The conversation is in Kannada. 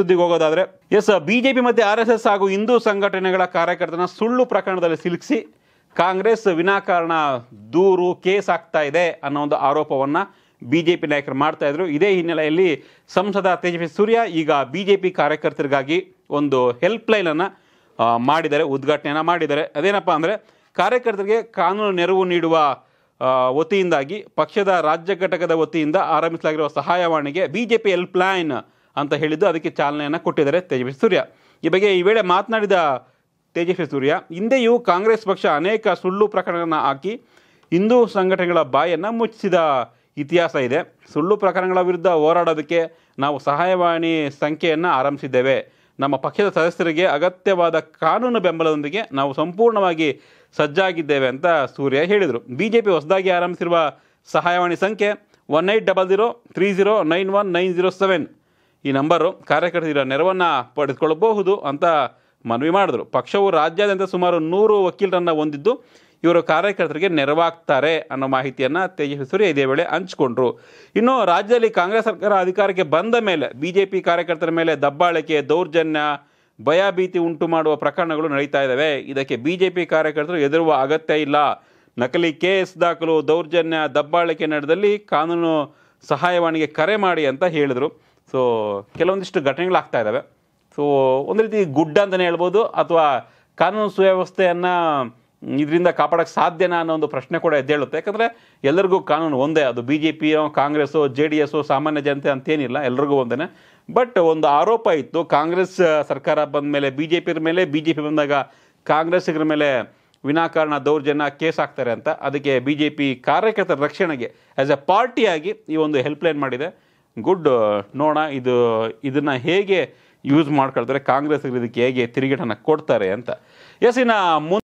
ಸುದ್ದಿಗೆ ಹೋಗೋದಾದ್ರೆ ಎಸ್ ಬಿಜೆಪಿ ಮತ್ತೆ ಆರ್ ಎಸ್ ಎಸ್ ಹಾಗೂ ಹಿಂದೂ ಸಂಘಟನೆಗಳ ಕಾರ್ಯಕರ್ತನ ಸುಳ್ಳು ಪ್ರಕರಣದಲ್ಲಿ ಸಿಲುಕಿಸಿ ಕಾಂಗ್ರೆಸ್ ವಿನಾಕಾರಣ ದೂರು ಕೇಸ್ ಆಗ್ತಾ ಇದೆ ಅನ್ನೋ ಒಂದು ಆರೋಪವನ್ನು ಬಿಜೆಪಿ ನಾಯಕರು ಮಾಡ್ತಾ ಇದ್ರು ಇದೇ ಹಿನ್ನೆಲೆಯಲ್ಲಿ ಸಂಸದ ತೇಜಸ್ವಿ ಸೂರ್ಯ ಈಗ ಬಿಜೆಪಿ ಕಾರ್ಯಕರ್ತರಿಗಾಗಿ ಒಂದು ಹೆಲ್ಪ್ಲೈನನ್ನು ಮಾಡಿದ್ದಾರೆ ಉದ್ಘಾಟನೆಯನ್ನು ಮಾಡಿದ್ದಾರೆ ಅದೇನಪ್ಪ ಅಂದರೆ ಕಾರ್ಯಕರ್ತರಿಗೆ ಕಾನೂನು ನೆರವು ನೀಡುವ ವತಿಯಿಂದಾಗಿ ಪಕ್ಷದ ರಾಜ್ಯ ಘಟಕದ ವತಿಯಿಂದ ಆರಂಭಿಸಲಾಗಿರುವ ಸಹಾಯವಾಣಿಗೆ ಬಿಜೆಪಿ ಲೈನ್ ಅಂತ ಹೇಳಿದ್ದು ಅದಕ್ಕೆ ಚಾಲನೆಯನ್ನು ಕೊಟ್ಟಿದ್ದಾರೆ ತೇಜಸ್ವಿ ಸೂರ್ಯ ಈ ಬಗ್ಗೆ ಈ ವೇಳೆ ಮಾತನಾಡಿದ ತೇಜಸ್ವಿ ಸೂರ್ಯ ಹಿಂದೆಯೂ ಕಾಂಗ್ರೆಸ್ ಪಕ್ಷ ಅನೇಕ ಸುಳ್ಳು ಪ್ರಕರಣಗಳನ್ನು ಹಾಕಿ ಹಿಂದೂ ಸಂಘಟನೆಗಳ ಬಾಯನ್ನು ಮುಚ್ಚಿಸಿದ ಇತಿಹಾಸ ಇದೆ ಸುಳ್ಳು ಪ್ರಕರಣಗಳ ವಿರುದ್ಧ ಹೋರಾಡೋದಕ್ಕೆ ನಾವು ಸಹಾಯವಾಣಿ ಸಂಖ್ಯೆಯನ್ನು ಆರಂಭಿಸಿದ್ದೇವೆ ನಮ್ಮ ಪಕ್ಷದ ಸದಸ್ಯರಿಗೆ ಅಗತ್ಯವಾದ ಕಾನೂನು ಬೆಂಬಲದೊಂದಿಗೆ ನಾವು ಸಂಪೂರ್ಣವಾಗಿ ಸಜ್ಜಾಗಿದ್ದೇವೆ ಅಂತ ಸೂರ್ಯ ಹೇಳಿದರು ಬಿ ಜೆ ಪಿ ಹೊಸದಾಗಿ ಆರಂಭಿಸಿರುವ ಸಹಾಯವಾಣಿ ಸಂಖ್ಯೆ one eight double zero three zero nine one nine zero seven ಈ ನಂಬರು ಕಾರ್ಯಕರ್ತರ ನೆರವನ್ನು ಪಡೆದುಕೊಳ್ಳಬಹುದು ಅಂತ ಮನವಿ ಮಾಡಿದ್ರು ಪಕ್ಷವು ರಾಜ್ಯಾದ್ಯಂತ ಸುಮಾರು ನೂರು ವಕೀಲರನ್ನು ಹೊಂದಿದ್ದು ಇವರು ಕಾರ್ಯಕರ್ತರಿಗೆ ನೆರವಾಗ್ತಾರೆ ಅನ್ನೋ ಮಾಹಿತಿಯನ್ನು ತೇಜಸ್ವಿ ಇದೇ ವೇಳೆ ಹಂಚಿಕೊಂಡ್ರು ಇನ್ನು ರಾಜ್ಯದಲ್ಲಿ ಕಾಂಗ್ರೆಸ್ ಸರ್ಕಾರ ಅಧಿಕಾರಕ್ಕೆ ಬಂದ ಮೇಲೆ ಬಿ ಜೆ ಪಿ ಕಾರ್ಯಕರ್ತರ ಮೇಲೆ ದಬ್ಬಾಳಿಕೆ ದೌರ್ಜನ್ಯ ಭಯಭೀತಿ ಉಂಟು ಮಾಡುವ ಪ್ರಕರಣಗಳು ನಡೀತಾ ಇದ್ದಾವೆ ಇದಕ್ಕೆ ಬಿ ಜೆ ಪಿ ಕಾರ್ಯಕರ್ತರು ಎದುರುವ ಅಗತ್ಯ ಇಲ್ಲ ನಕಲಿ ಕೇಸ್ ದಾಖಲು ದೌರ್ಜನ್ಯ ದಬ್ಬಾಳಿಕೆ ನಡೆದಲ್ಲಿ ಕಾನೂನು ಸಹಾಯವಾಣಿಗೆ ಕರೆ ಮಾಡಿ ಅಂತ ಹೇಳಿದರು ಸೊ ಕೆಲವೊಂದಿಷ್ಟು ಘಟನೆಗಳಾಗ್ತಾ ಇದ್ದಾವೆ ಸೊ ಒಂದು ರೀತಿ ಗುಡ್ಡ ಅಂತಲೇ ಹೇಳ್ಬೋದು ಅಥವಾ ಕಾನೂನು ಸುವ್ಯವಸ್ಥೆಯನ್ನು ಇದರಿಂದ ಕಾಪಾಡೋಕ್ಕೆ ಸಾಧ್ಯನಾ ಅನ್ನೋ ಒಂದು ಪ್ರಶ್ನೆ ಕೂಡ ಎದ್ದೇಳುತ್ತೆ ಯಾಕಂದರೆ ಎಲ್ಲರಿಗೂ ಕಾನೂನು ಒಂದೇ ಅದು ಬಿ ಜೆ ಪಿಯೋ ಕಾಂಗ್ರೆಸ್ಸೋ ಜೆ ಡಿ ಎಸ್ಸು ಸಾಮಾನ್ಯ ಜನತೆ ಅಂತೇನಿಲ್ಲ ಎಲ್ರಿಗೂ ಒಂದೇ ಬಟ್ ಒಂದು ಆರೋಪ ಇತ್ತು ಕಾಂಗ್ರೆಸ್ ಸರ್ಕಾರ ಬಂದ ಮೇಲೆ ಬಿ ಜೆ ಪಿರ ಮೇಲೆ ಬಿ ಜೆ ಪಿ ಬಂದಾಗ ಕಾಂಗ್ರೆಸ್ಸಿಗರ ಮೇಲೆ ವಿನಾಕಾರಣ ದೌರ್ಜನ್ಯ ಕೇಸ್ ಹಾಕ್ತಾರೆ ಅಂತ ಅದಕ್ಕೆ ಬಿ ಜೆ ಪಿ ಕಾರ್ಯಕರ್ತರ ರಕ್ಷಣೆಗೆ ಆ್ಯಸ್ ಎ ಪಾರ್ಟಿಯಾಗಿ ಈ ಒಂದು ಹೆಲ್ಪ್ಲೈನ್ ಮಾಡಿದೆ ಗುಡ್ ನೋಡ ಇದು ಇದನ್ನ ಹೇಗೆ ಯೂಸ್ ಮಾಡ್ಕೊಳ್ತಾರೆ ಕಾಂಗ್ರೆಸ್ ಇದಕ್ಕೆ ಹೇಗೆ ತಿರುಗೇಟನ್ನು ಕೊಡ್ತಾರೆ ಅಂತ ಎಸ್ ಇನ್ನು